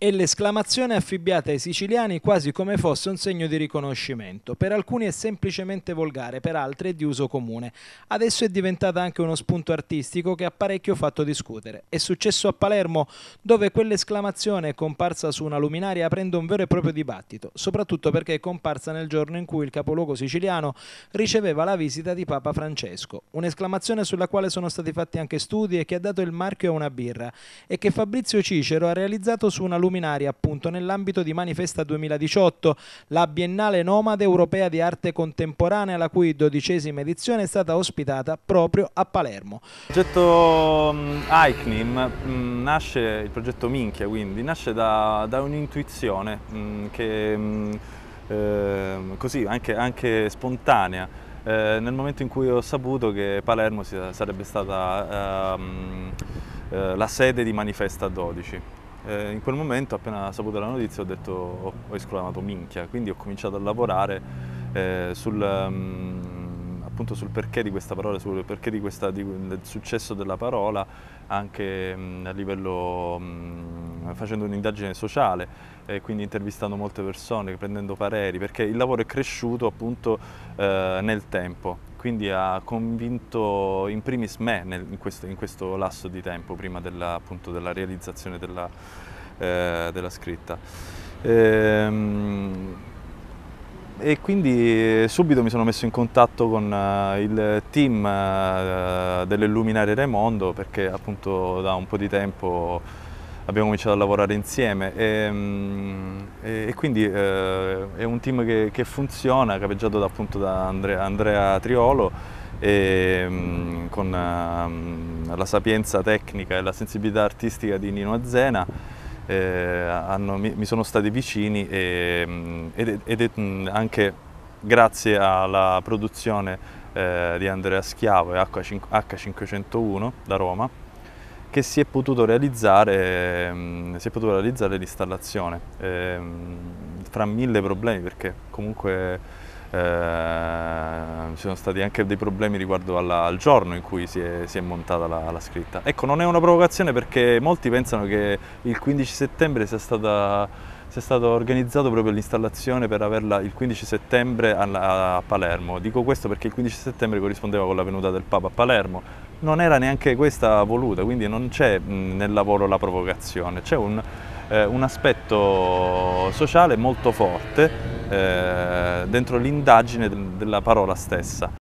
e l'esclamazione affibbiata ai siciliani quasi come fosse un segno di riconoscimento. Per alcuni è semplicemente volgare, per altri è di uso comune. Adesso è diventata anche uno spunto artistico che ha parecchio fatto discutere. È successo a Palermo, dove quell'esclamazione è comparsa su una luminaria aprendo un vero e proprio dibattito, soprattutto perché è comparsa nel giorno in cui il capoluogo siciliano riceveva la visita di Papa Francesco. Un'esclamazione sulla quale sono stati fatti anche studi e che ha dato il marchio a una birra e che Fabrizio Cicero ha realizzato su una luminaria luminaria appunto nell'ambito di Manifesta 2018, la Biennale Nomade Europea di Arte Contemporanea, la cui dodicesima edizione è stata ospitata proprio a Palermo. Il progetto mm, ICNIM mm, nasce, il progetto Minchia quindi, nasce da, da un'intuizione mm, che eh, così anche, anche spontanea eh, nel momento in cui ho saputo che Palermo sarebbe stata ehm, eh, la sede di Manifesta 12. Eh, in quel momento, appena saputo la notizia, ho detto, oh, ho, esclamato minchia, quindi ho cominciato a lavorare eh, sul, um, appunto sul perché di questa parola, sul perché di questa, di, del successo della parola anche um, a livello um, eh, facendo un'indagine sociale, eh, quindi intervistando molte persone, prendendo pareri, perché il lavoro è cresciuto appunto eh, nel tempo, quindi ha convinto in primis me nel, in, questo, in, questo, lasso di tempo, prima della, appunto, della realizzazione della, eh, della scritta. Ehm, e quindi eh, subito mi sono messo in contatto con uh, il team uh, dell'Illuminare Raimondo perché appunto da un po' di tempo abbiamo cominciato a lavorare insieme ehm, e, e quindi eh, è un team che, che funziona, capeggiato da, appunto da Andrea, Andrea Triolo e, ehm, con um, la sapienza tecnica e la sensibilità artistica di Nino Azzena eh, hanno, mi, mi, sono stati vicini e, ed, ed è, anche grazie alla produzione eh, di Andrea Schiavo e H501 da Roma che si è potuto realizzare, ehm, l'installazione, ehm, fra mille problemi perché comunque eh, ci sono stati anche dei problemi riguardo alla, al giorno in cui si è, si è montata la, la, scritta. Ecco, non è una provocazione perché molti pensano che il 15 settembre sia stata è stato organizzato proprio l'installazione per averla il 15 settembre a Palermo. Dico questo perché il 15 settembre corrispondeva con la venuta del Papa a Palermo, non era neanche questa voluta, quindi non c'è nel lavoro la provocazione, c'è un, eh, un, aspetto sociale molto forte eh, dentro l'indagine della parola stessa.